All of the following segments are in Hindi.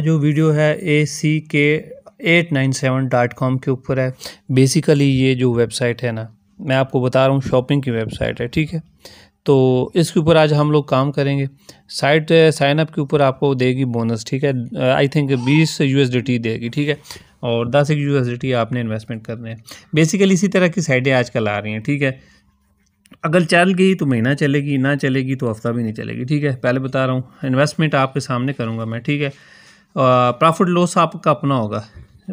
जो वीडियो है A C K eight nine seven dot com के ऊपर है बेसिकली ये जो वेबसाइट है ना मैं आपको बता रहा हूँ शॉपिंग की वेबसाइट है ठीक है तो इसके ऊपर आज हम लोग काम करेंगे साइट साइनअप के ऊपर आपको देगी बोनस ठीक है आई थिंक बीस यू देगी ठीक है और दस एक यू आपने इन्वेस्टमेंट करने हैं बेसिकली इसी तरह की साइटें आजकल आ रही हैं ठीक है अगर चल गई तो महीना चलेगी ना चलेगी तो हफ्ता भी नहीं चलेगी ठीक है पहले बता रहा हूँ इन्वेस्टमेंट आपके सामने करूँगा मैं ठीक है प्रॉफिट लॉस आपका अपना होगा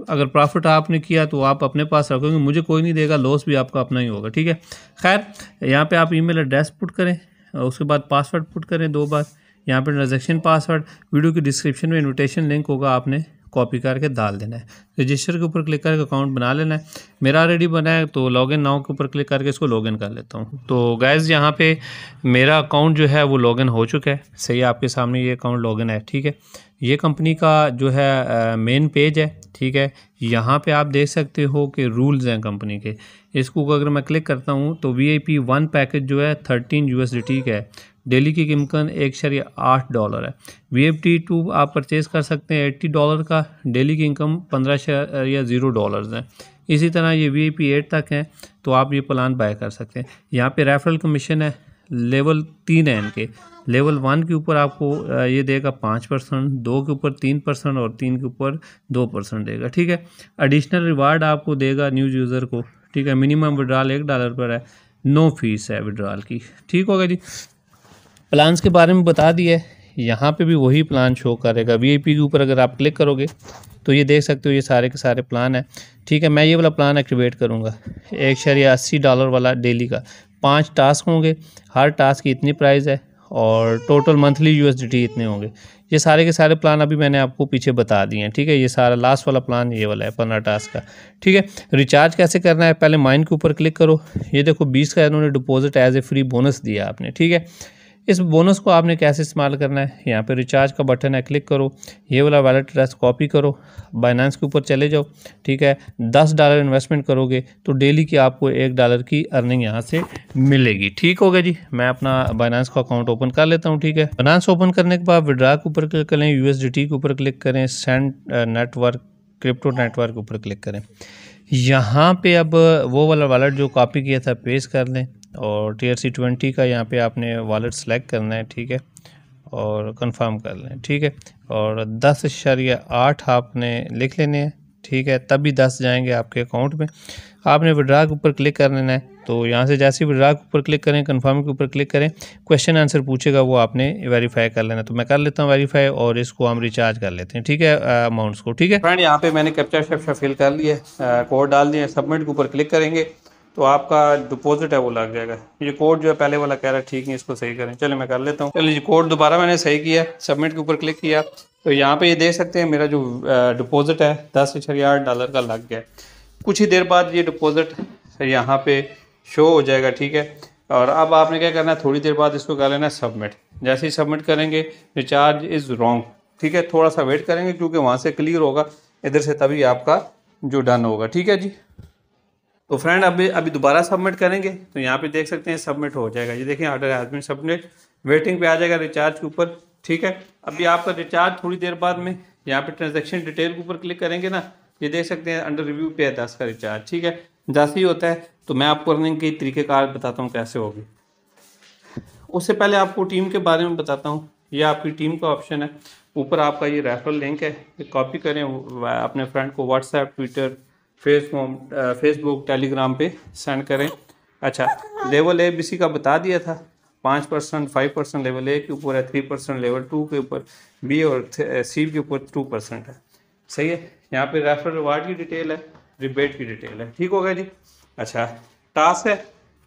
अगर प्रॉफिट आपने किया तो आप अपने पास रखोगे मुझे कोई नहीं देगा लॉस भी आपका अपना ही होगा ठीक है खैर यहाँ पे आप ईमेल एड्रेस पुट करें उसके बाद पासवर्ड पुट करें दो बार यहाँ पे ट्रांजेक्शन पासवर्ड वीडियो की डिस्क्रिप्शन में इनविटेशन लिंक होगा आपने कॉपी करके डाल देना है रजिस्टर के ऊपर क्लिक करके अकाउंट बना लेना है मेरा ऑलरेडी बना है तो लॉगिन नाउ के ऊपर क्लिक करके इसको लॉगिन कर लेता हूँ तो गैज़ यहाँ पे मेरा अकाउंट जो है वो लॉगिन हो चुका है सही आपके सामने ये अकाउंट लॉगिन है ठीक है ये कंपनी का जो है मेन पेज है ठीक है यहाँ पे आप देख सकते हो कि रूल्स हैं कंपनी के इसको अगर मैं क्लिक करता हूँ तो V I P one package जो है थर्टीन यू एस डी का है डेली की कीमकन एक या आठ डॉलर है वी एफ टी टू आप परचेज़ कर सकते हैं एट्टी डॉलर का डेली की इनकम पंद्रह शरिया ज़ीरो डॉलर है इसी तरह ये वी पी एट तक हैं तो आप ये प्लान बाय कर सकते हैं यहाँ पे रेफरल कमीशन है लेवल तीन है इनके लेवल वन के ऊपर आपको ये देगा पाँच परसेंट दो के ऊपर तीन परसेंट और तीन के ऊपर दो परसेंट देगा ठीक है एडिशनल रिवार्ड आपको देगा न्यूज यूज़र को ठीक है मिनिमम विड्रॉल एक डॉलर पर है नो फीस है विड्रॉल की ठीक होगा जी प्लान्स के बारे में बता दिया है यहाँ पे भी वही प्लान शो करेगा पी के ऊपर अगर आप क्लिक करोगे तो ये देख सकते हो ये सारे के सारे प्लान है ठीक है मैं ये वाला प्लान एक्टिवेट करूँगा एक शरिया अस्सी डॉलर वाला डेली का पाँच टास्क होंगे हर टास्क की इतनी प्राइस है और टोटल मंथली टी इतने होंगे ये सारे के सारे प्लान अभी मैंने आपको पीछे बता दिए हैं ठीक है ये सारा लास्ट वाला प्लान ये वाला है पंद्रह टास्क का ठीक है रिचार्ज कैसे करना है पहले माइन के ऊपर क्लिक करो ये देखो बीस का इन्होंने deposit as a free bonus दिया आपने ठीक है इस बोनस को आपने कैसे इस्तेमाल करना है यहाँ पे रिचार्ज का बटन है क्लिक करो ये वाला वैलेट एड्रेस कॉपी करो बाइनेंस के ऊपर चले जाओ ठीक है दस डॉलर इन्वेस्टमेंट करोगे तो डेली की आपको एक डॉलर की अर्निंग यहाँ से मिलेगी ठीक होगा जी मैं अपना बाइनेंस का अकाउंट ओपन कर लेता हूँ ठीक है बाइनेंस ओपन करने के बाद विड्रा के ऊपर क्लिक करें यू के ऊपर क्लिक करें सेंड नेटवर्क क्रिप्टो नेटवर्क ऊपर क्लिक करें यहाँ पे अब वो वाला वॉलेट जो कॉपी किया था पेश कर लें और टी आर सी ट्वेंटी का यहाँ पे आपने वॉलेट सेलेक्ट करना है ठीक है और कंफर्म कर लें ठीक है और दस इशारिया आठ आपने लिख लेने हैं ठीक है तभी दस जाएंगे आपके अकाउंट में आपने विड्रा के ऊपर क्लिक कर लेना है तो यहाँ से जैसे ही विड्रा के ऊपर क्लिक करें कंफर्म के ऊपर क्लिक करें क्वेश्चन आंसर पूछेगा वो आपने वेरीफाई कर लेना तो मैं कर लेता हूँ वेरीफाई और इसको हम रिचार्ज कर लेते हैं ठीक है अमाउंट्स को ठीक है फ्रेंड यहाँ पे मैंने कैप्चा शेप्चा फिल कर लिया कोड डाल दिया सबमिट के ऊपर क्लिक करेंगे तो आपका डिपोजिट है वो लग जाएगा ये कोड जो है पहले वाला कह रहा है ठीक है इसको सही करें चलिए मैं कर लेता हूँ चलिए कोड दोबारा मैंने सही किया सबमिट के ऊपर क्लिक किया तो यहाँ पे ये देख सकते हैं मेरा जो डिपॉजिट है दस हजार डॉलर का लग गया कुछ ही देर बाद ये डिपॉजिट यहाँ पे शो हो जाएगा ठीक है और अब आपने क्या करना है थोड़ी देर बाद इसको कर लेना है सबमिट जैसे ही सबमिट करेंगे रिचार्ज इज़ रॉन्ग ठीक है थोड़ा सा वेट करेंगे क्योंकि वहाँ से क्लियर होगा इधर से तभी आपका जो डन होगा ठीक है जी तो फ्रेंड अभी अभी दोबारा सबमिट करेंगे तो यहाँ पे देख सकते हैं सबमिट हो जाएगा ये देखें ऑर्डर है आदमी सबमिट वेटिंग पे आ जाएगा रिचार्ज के ऊपर ठीक है अभी आपका रिचार्ज थोड़ी देर बाद में यहाँ पे ट्रांजेक्शन डिटेल के ऊपर क्लिक करेंगे ना ये देख सकते हैं अंडर रिव्यू पे है दस का रिचार्ज ठीक है दस ही होता है तो मैं आपको रनिंग के का बताता हूँ कैसे होगी उससे पहले आपको टीम के बारे में बताता हूँ ये आपकी टीम का ऑप्शन है ऊपर आपका ये रेफरल लिंक है कॉपी करें अपने फ्रेंड को WhatsApp Twitter Facebook Facebook Telegram पे सेंड करें अच्छा लेवल ए बी सी का बता दिया था पाँच percent five percent level A के ऊपर है थ्री परसेंट लेवल टू के ऊपर बी और सी के ऊपर टू परसेंट है सही है यहाँ पे रेफर रिवार्ड की डिटेल है रिबेट की डिटेल है ठीक हो गया जी अच्छा टास्क है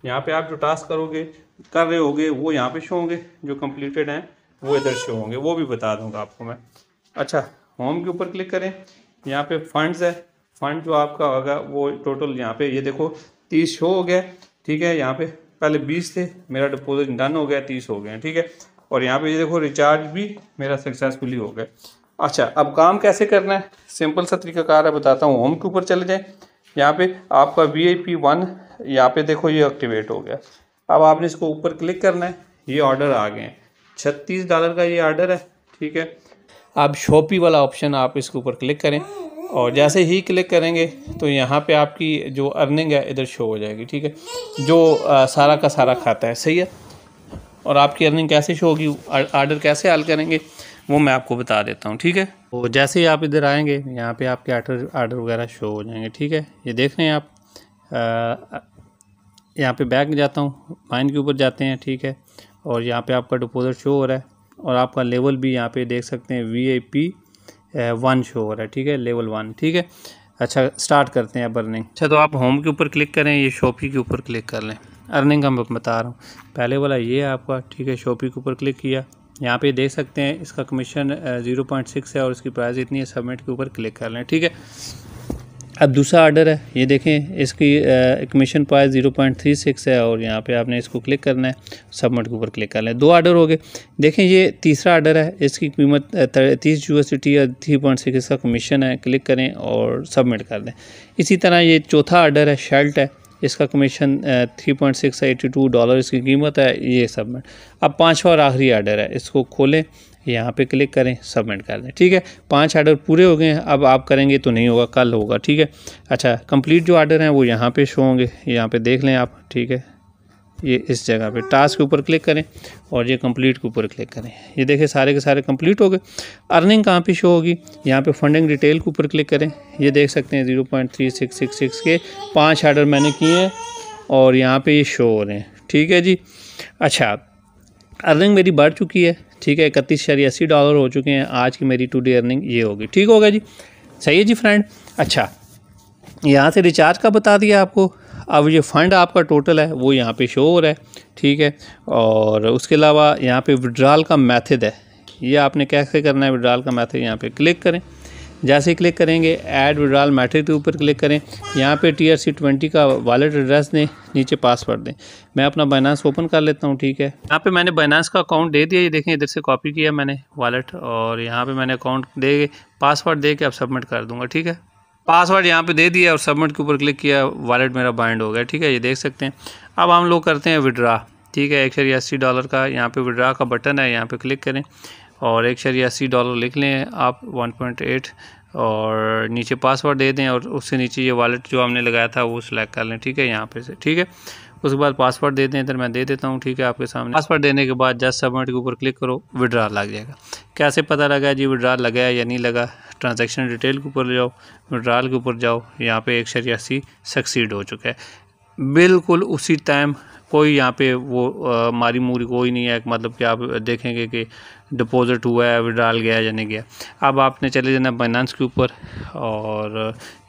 यहाँ पे आप जो टास्क करोगे कर रहे होगे वो यहाँ पे शो होंगे जो कम्प्लीटेड हैं वो इधर शो होंगे वो भी बता दूंगा आपको मैं अच्छा होम के ऊपर क्लिक करें यहाँ पे फंड्स है फंड जो आपका होगा वो टोटल यहाँ पे ये देखो तीस शो हो गया ठीक है यहाँ पे पहले बीस थे मेरा डिपोजिट डन हो गया तीस हो गया ठीक है और यहाँ पे ये देखो रिचार्ज भी मेरा सक्सेसफुली हो गया अच्छा अब काम कैसे करना है सिंपल सा तरीकाकार है बताता हूँ होम के ऊपर चले जाएँ यहाँ पे आपका वी आई पी वन यहाँ पे देखो ये एक्टिवेट हो गया अब आपने इसको ऊपर क्लिक करना है ये ऑर्डर आ गए हैं छत्तीस डॉलर का ये ऑर्डर है ठीक है अब शॉपी वाला ऑप्शन आप इसके ऊपर क्लिक करें और जैसे ही क्लिक करेंगे तो यहाँ पे आपकी जो अर्निंग है इधर शो हो जाएगी ठीक है जो आ, सारा का सारा खाता है सही है और आपकी अर्निंग कैसे शो होगी आर्डर कैसे हाल करेंगे वो मैं आपको बता देता हूँ ठीक है तो जैसे ही आप इधर आएंगे यहाँ पे आपके आर्डर आर्डर वगैरह शो हो जाएंगे ठीक है ये देख रहे हैं आप यहाँ पे बैक जाता हूँ माइन के ऊपर जाते हैं ठीक है और यहाँ पे आपका डिपोज़िट शो हो रहा है और आपका लेवल भी यहाँ पे देख सकते हैं वी पी वन शो हो रहा है ठीक है लेवल वन ठीक है अच्छा स्टार्ट करते हैं अर्निंग अच्छा तो आप होम के ऊपर क्लिक करें ये शॉपी के ऊपर क्लिक कर लें अर्निंग का मैं बता रहा हूँ पहले वाला ये है आपका ठीक है शॉपी के ऊपर क्लिक किया यहाँ पे देख सकते हैं इसका कमीशन ज़ीरो पॉइंट सिक्स है और इसकी प्राइस इतनी है सबमिट के ऊपर क्लिक कर लें ठीक है अब दूसरा आर्डर है ये देखें इसकी commission price zero point three six है और यहाँ पे आपने इसको क्लिक करना है सबमिट के ऊपर क्लिक करना है दो आर्डर हो गए देखें ये तीसरा आर्डर है इसकी कीमत तीस यू एस टी या थ्री पॉइंट सिक्स इसका कमीशन है क्लिक करें और सबमिट कर दें इसी तरह ये चौथा आर्डर है शर्ट है इसका commission three point six eighty two dollar इसकी कीमत है ये सबमिट अब पाँचवा और आखिरी आर्डर है इसको खोलें यहाँ पे क्लिक करें सबमिट कर दें ठीक है पांच आर्डर पूरे हो गए हैं अब आप करेंगे तो नहीं होगा कल होगा ठीक है अच्छा कंप्लीट जो आर्डर हैं वो यहाँ पे शो होंगे यहाँ पे देख लें आप ठीक है ये इस जगह पे टास्क के ऊपर क्लिक करें और ये कंप्लीट के ऊपर क्लिक करें ये देखिए सारे के सारे कंप्लीट हो गए अर्निंग कहाँ पे शो होगी यहाँ पे फंडिंग डिटेल के ऊपर क्लिक करें ये देख सकते हैं zero point three six six six के पाँच आर्डर मैंने किए हैं और यहाँ पे ये शो हो रहे हैं ठीक है जी अच्छा अर्निंग मेरी बढ़ चुकी है ठीक है इकतीस शरी अस्सी डॉलर हो चुके हैं आज की मेरी टू डे अर्निंग ये होगी ठीक होगा जी सही है जी फ्रेंड अच्छा यहाँ से रिचार्ज का बता दिया आपको अब ये फ़ंड आपका टोटल है वो यहाँ पे शो हो रहा है ठीक है और उसके अलावा यहाँ पे विड्राल का मेथड है ये आपने कैसे करना है विड्राल का मेथड यहाँ पे क्लिक करें जैसे ही क्लिक करेंगे ऐड विड्रॉल मैट्रिक के ऊपर क्लिक करें यहाँ पे टी आर सी ट्वेंटी का वॉलेट एड्रेस दें नीचे पासवर्ड दें मैं अपना बाइनांस ओपन कर लेता हूँ ठीक है यहाँ पे मैंने बाइनांस का अकाउंट दे दिया ये देखें इधर से कॉपी किया मैंने वॉलेट और यहाँ पे मैंने अकाउंट दे पासवर्ड दे के अब सबमिट कर दूँगा ठीक है पासवर्ड यहाँ पर दे दिया और सबमिट के ऊपर क्लिक किया वॉलेट मेरा बाइंड हो गया ठीक है ये देख सकते हैं अब हम लोग करते हैं विड्रा ठीक है एक सौ डॉलर का यहाँ पे विड्रा का बटन है यहाँ पे क्लिक करें और एक शरिया अस्सी डॉलर लिख लें आप वन पॉइंट एट और नीचे पासवर्ड दे दें और उससे नीचे ये वॉलेट जो हमने लगाया था वो सिलेक्ट कर लें ठीक है यहाँ पे से ठीक है उसके बाद पासवर्ड दे दें इधर मैं दे देता हूँ ठीक है आपके सामने पासवर्ड देने के बाद जस्ट सबमिट के ऊपर क्लिक करो विड्रॉल लग जाएगा कैसे पता लगा जी विड्रॉल लगा या नहीं लगा ट्रांजेक्शन डिटेल के ऊपर जाओ विड्रॉल के ऊपर जाओ यहाँ पर एक सक्सीड हो चुका है बिल्कुल उसी टाइम कोई यहाँ पे वो आ, मारी मूरी कोई नहीं है मतलब कि आप देखेंगे कि डिपॉज़िट हुआ है विड्राल गया या नहीं गया अब आपने चले जाना बाइनानस के ऊपर और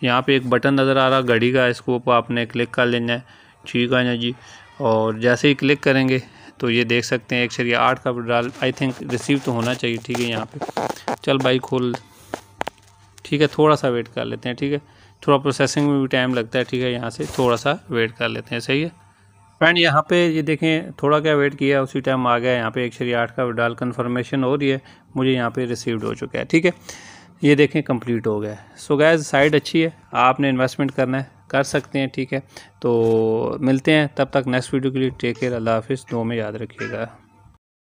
यहाँ पे एक बटन नज़र आ रहा घड़ी का इसको ऊपर आपने क्लिक कर लेना है ठीक है ना जी और जैसे ही क्लिक करेंगे तो ये देख सकते हैं एक शरीर आठ का विड्राल आई थिंक रिसीव तो होना चाहिए ठीक है यहाँ पर चल भाई खोल ठीक है थोड़ा सा वेट कर लेते हैं ठीक है थोड़ा प्रोसेसिंग में भी टाइम लगता है ठीक है यहाँ से थोड़ा सा वेट कर लेते हैं सही है फ्रेंड यहाँ पे ये देखें थोड़ा क्या वेट किया उसी टाइम आ गया यहाँ पे एक शरी आठ का डाल कन्फर्मेशन हो रही है मुझे यहाँ पे रिसीव्ड हो चुका है ठीक है ये देखें कंप्लीट हो गया सो गैज साइड अच्छी है आपने इन्वेस्टमेंट करना है कर सकते हैं ठीक है तो मिलते हैं तब तक नेक्स्ट वीडियो के लिए टेक केयर अल्लाह हाफिज़ दो में याद रखिएगा